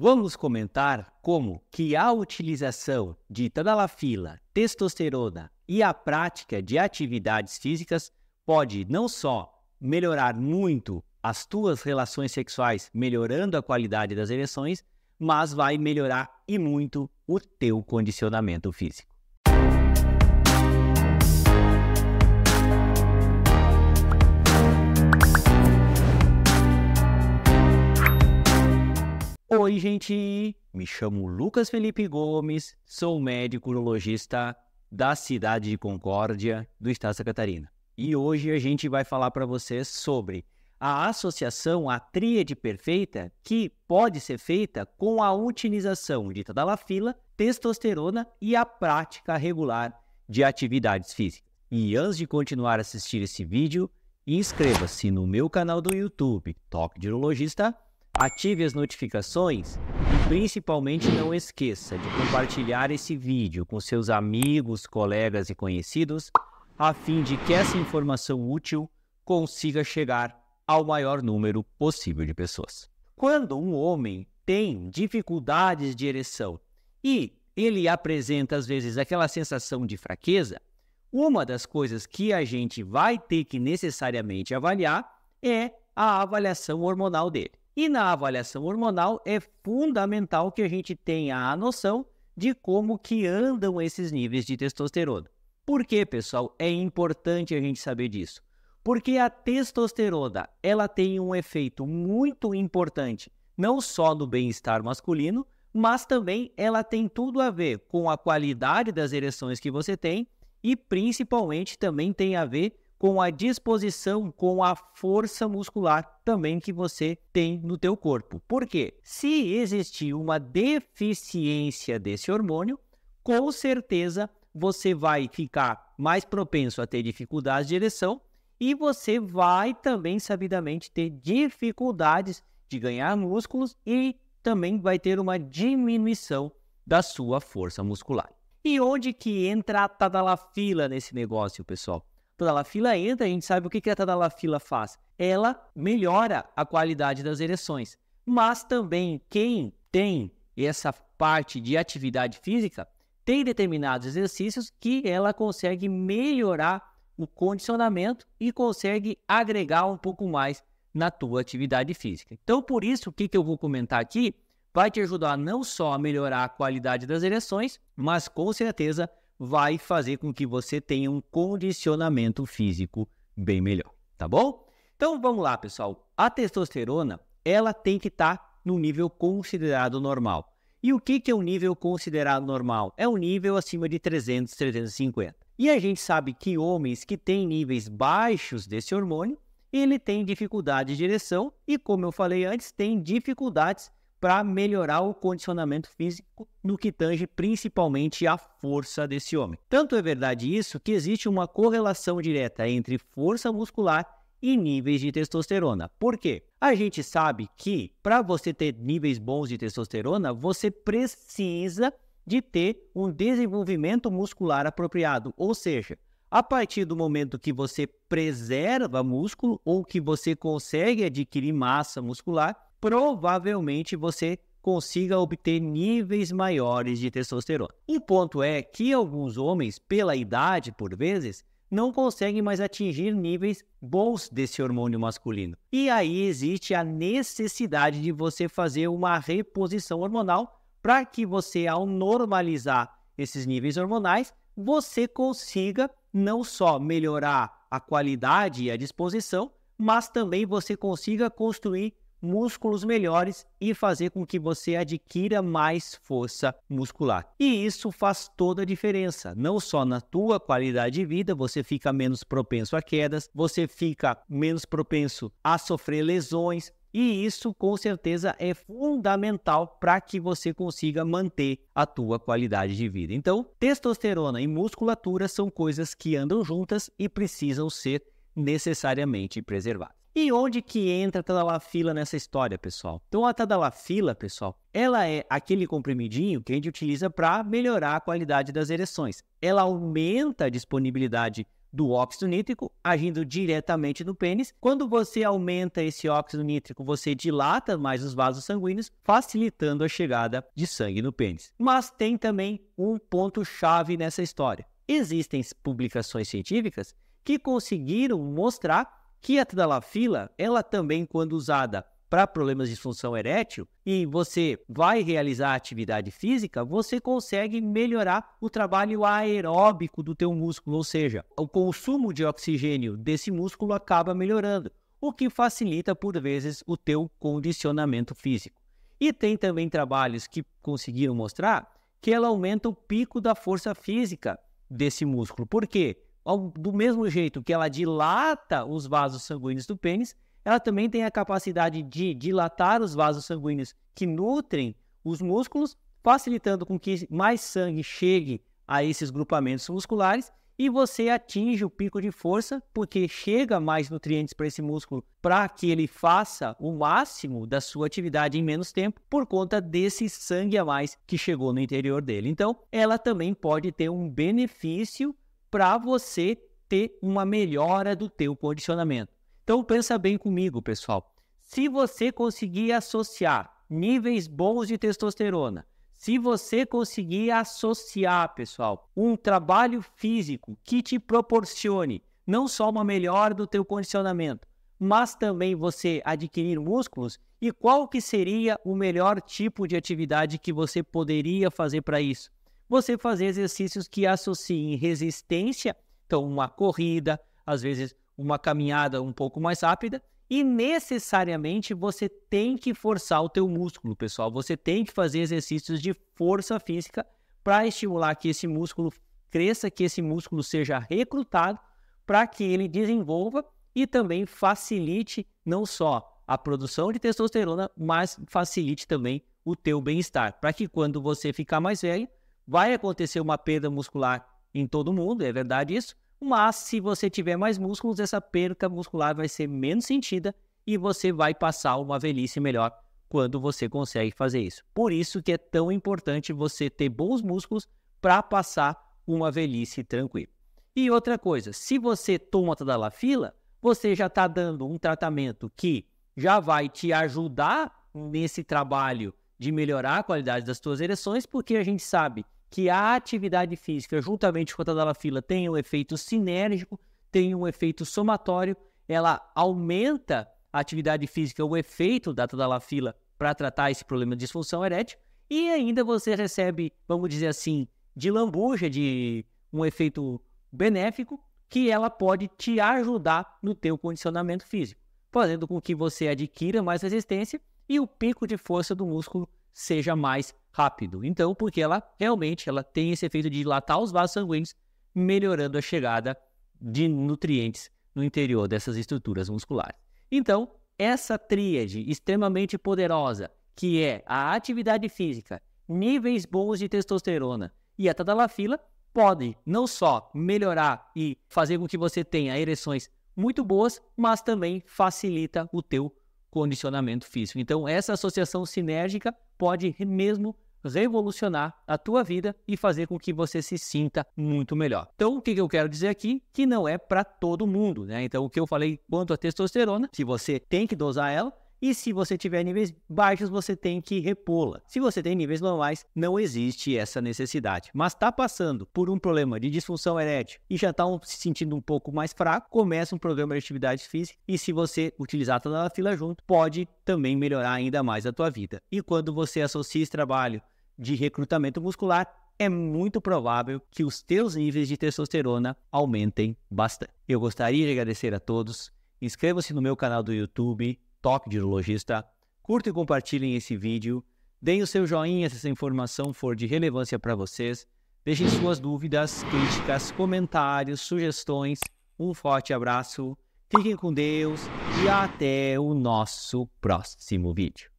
Vamos comentar como que a utilização de tadalafila, testosterona e a prática de atividades físicas pode não só melhorar muito as tuas relações sexuais, melhorando a qualidade das ereções, mas vai melhorar e muito o teu condicionamento físico. Oi, gente! Me chamo Lucas Felipe Gomes, sou médico urologista da cidade de Concórdia, do estado de Santa Catarina. E hoje a gente vai falar para vocês sobre a associação, a tríade perfeita, que pode ser feita com a utilização de tadalafila, testosterona e a prática regular de atividades físicas. E antes de continuar a assistir esse vídeo, inscreva-se no meu canal do YouTube, Toque de Urologista, ative as notificações e principalmente não esqueça de compartilhar esse vídeo com seus amigos, colegas e conhecidos, a fim de que essa informação útil consiga chegar ao maior número possível de pessoas. Quando um homem tem dificuldades de ereção e ele apresenta às vezes aquela sensação de fraqueza, uma das coisas que a gente vai ter que necessariamente avaliar é a avaliação hormonal dele. E na avaliação hormonal é fundamental que a gente tenha a noção de como que andam esses níveis de testosterona. Por que, pessoal, é importante a gente saber disso? Porque a testosterona, ela tem um efeito muito importante, não só no bem-estar masculino, mas também ela tem tudo a ver com a qualidade das ereções que você tem e principalmente também tem a ver com a disposição, com a força muscular também que você tem no teu corpo. Por quê? Se existir uma deficiência desse hormônio, com certeza você vai ficar mais propenso a ter dificuldades de ereção e você vai também sabidamente ter dificuldades de ganhar músculos e também vai ter uma diminuição da sua força muscular. E onde que entra a tadalafila nesse negócio, pessoal? Tadalafila então, entra, a gente sabe o que, que a Tadalafila faz. Ela melhora a qualidade das ereções. Mas também quem tem essa parte de atividade física tem determinados exercícios que ela consegue melhorar o condicionamento e consegue agregar um pouco mais na tua atividade física. Então, por isso, o que, que eu vou comentar aqui vai te ajudar não só a melhorar a qualidade das ereções, mas com certeza vai fazer com que você tenha um condicionamento físico bem melhor, tá bom? Então vamos lá, pessoal. A testosterona, ela tem que estar tá no nível considerado normal. E o que, que é um nível considerado normal? É um nível acima de 300, 350. E a gente sabe que homens que têm níveis baixos desse hormônio, ele tem dificuldade de ereção e, como eu falei antes, tem dificuldades para melhorar o condicionamento físico no que tange principalmente a força desse homem. Tanto é verdade isso que existe uma correlação direta entre força muscular e níveis de testosterona. Por quê? A gente sabe que para você ter níveis bons de testosterona, você precisa de ter um desenvolvimento muscular apropriado, ou seja, a partir do momento que você preserva músculo ou que você consegue adquirir massa muscular, provavelmente você consiga obter níveis maiores de testosterona. O ponto é que alguns homens, pela idade por vezes, não conseguem mais atingir níveis bons desse hormônio masculino. E aí existe a necessidade de você fazer uma reposição hormonal para que você, ao normalizar esses níveis hormonais, você consiga não só melhorar a qualidade e a disposição, mas também você consiga construir músculos melhores e fazer com que você adquira mais força muscular. E isso faz toda a diferença, não só na tua qualidade de vida, você fica menos propenso a quedas, você fica menos propenso a sofrer lesões, e isso com certeza é fundamental para que você consiga manter a tua qualidade de vida. Então, testosterona e musculatura são coisas que andam juntas e precisam ser necessariamente preservadas. E onde que entra a tadalafila nessa história, pessoal? Então, a tadalafila, pessoal, ela é aquele comprimidinho que a gente utiliza para melhorar a qualidade das ereções. Ela aumenta a disponibilidade do óxido nítrico agindo diretamente no pênis. Quando você aumenta esse óxido nítrico, você dilata mais os vasos sanguíneos, facilitando a chegada de sangue no pênis. Mas tem também um ponto chave nessa história. Existem publicações científicas que conseguiram mostrar quiatralafila, ela também, quando usada para problemas de disfunção erétil e você vai realizar atividade física, você consegue melhorar o trabalho aeróbico do teu músculo, ou seja, o consumo de oxigênio desse músculo acaba melhorando, o que facilita por vezes o teu condicionamento físico. E tem também trabalhos que conseguiram mostrar que ela aumenta o pico da força física desse músculo. Por quê? do mesmo jeito que ela dilata os vasos sanguíneos do pênis, ela também tem a capacidade de dilatar os vasos sanguíneos que nutrem os músculos, facilitando com que mais sangue chegue a esses grupamentos musculares e você atinge o pico de força, porque chega mais nutrientes para esse músculo para que ele faça o máximo da sua atividade em menos tempo, por conta desse sangue a mais que chegou no interior dele. Então, ela também pode ter um benefício para você ter uma melhora do teu condicionamento. Então pensa bem comigo, pessoal. Se você conseguir associar níveis bons de testosterona, se você conseguir associar, pessoal, um trabalho físico que te proporcione não só uma melhora do teu condicionamento, mas também você adquirir músculos, e qual que seria o melhor tipo de atividade que você poderia fazer para isso? você fazer exercícios que associem resistência, então uma corrida, às vezes uma caminhada um pouco mais rápida, e necessariamente você tem que forçar o teu músculo, pessoal. Você tem que fazer exercícios de força física para estimular que esse músculo cresça, que esse músculo seja recrutado para que ele desenvolva e também facilite não só a produção de testosterona, mas facilite também o teu bem-estar, para que quando você ficar mais velho, vai acontecer uma perda muscular em todo mundo, é verdade isso, mas se você tiver mais músculos, essa perda muscular vai ser menos sentida e você vai passar uma velhice melhor quando você consegue fazer isso. Por isso que é tão importante você ter bons músculos para passar uma velhice tranquila. E outra coisa, se você toma tadalafila, você já está dando um tratamento que já vai te ajudar nesse trabalho de melhorar a qualidade das suas ereções, porque a gente sabe que a atividade física, juntamente com a tadalafila, tem um efeito sinérgico, tem um efeito somatório, ela aumenta a atividade física, o efeito da tadalafila para tratar esse problema de disfunção erétil, e ainda você recebe, vamos dizer assim, de lambuja, de um efeito benéfico, que ela pode te ajudar no teu condicionamento físico, fazendo com que você adquira mais resistência e o pico de força do músculo seja mais rápido. Então, porque ela realmente ela tem esse efeito de dilatar os vasos sanguíneos, melhorando a chegada de nutrientes no interior dessas estruturas musculares. Então, essa tríade extremamente poderosa, que é a atividade física, níveis bons de testosterona e a tadalafila, pode não só melhorar e fazer com que você tenha ereções muito boas, mas também facilita o teu condicionamento físico. Então, essa associação sinérgica pode mesmo revolucionar a tua vida e fazer com que você se sinta muito melhor. Então, o que eu quero dizer aqui que não é para todo mundo, né? Então, o que eu falei quanto à testosterona, se você tem que dosar ela, e se você tiver níveis baixos, você tem que repô-la. Se você tem níveis normais, não existe essa necessidade. Mas está passando por um problema de disfunção erétil e já está um, se sentindo um pouco mais fraco, começa um programa de atividade física e se você utilizar toda a fila junto, pode também melhorar ainda mais a tua vida. E quando você associa esse trabalho de recrutamento muscular, é muito provável que os teus níveis de testosterona aumentem bastante. Eu gostaria de agradecer a todos. Inscreva-se no meu canal do YouTube, Toque de Urologista. Curta e compartilhem esse vídeo. Deem o seu joinha se essa informação for de relevância para vocês. Deixem suas dúvidas, críticas, comentários, sugestões. Um forte abraço, fiquem com Deus e até o nosso próximo vídeo.